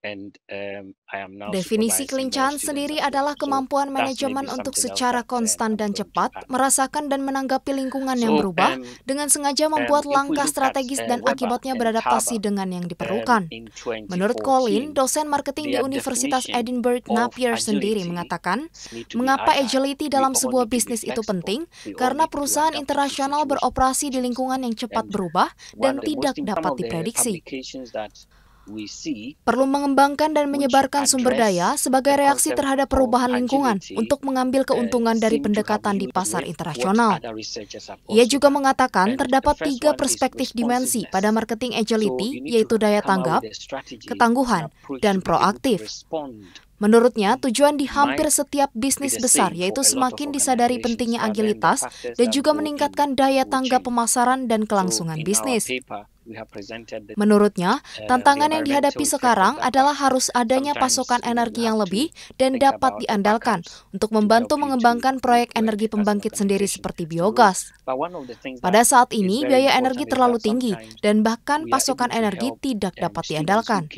Um, Definisi kelincahan sendiri adalah kemampuan manajemen untuk secara uh, konstan dan cepat merasakan dan menanggapi lingkungan yang berubah um, dengan sengaja um, membuat langkah strategis dan akibatnya beradaptasi dengan yang diperlukan. Menurut Colin, dosen marketing di Universitas Edinburgh Napier sendiri mengatakan, mengapa agility dalam sebuah bisnis itu penting? Karena perusahaan internasional beroperasi di lingkungan yang cepat berubah dan tidak dapat uh, diprediksi perlu mengembangkan dan menyebarkan sumber daya sebagai reaksi terhadap perubahan lingkungan untuk mengambil uh, keuntungan dari pendekatan di pasar internasional. Ia juga mengatakan terdapat tiga perspektif dimensi pada marketing agility, yaitu daya tanggap, ketangguhan, dan proaktif. Menurutnya, tujuan di hampir setiap bisnis besar yaitu semakin disadari pentingnya agilitas dan juga meningkatkan daya tanggap pemasaran dan kelangsungan bisnis. Menurutnya, uh, tantangan yang dihadapi sekarang adalah harus adanya pasokan energi yang lebih dan dapat diandalkan untuk membantu mengembangkan proyek energi pembangkit sendiri seperti biogas. Pada saat ini, biaya energi terlalu tinggi dan bahkan pasokan energi tidak dapat diandalkan.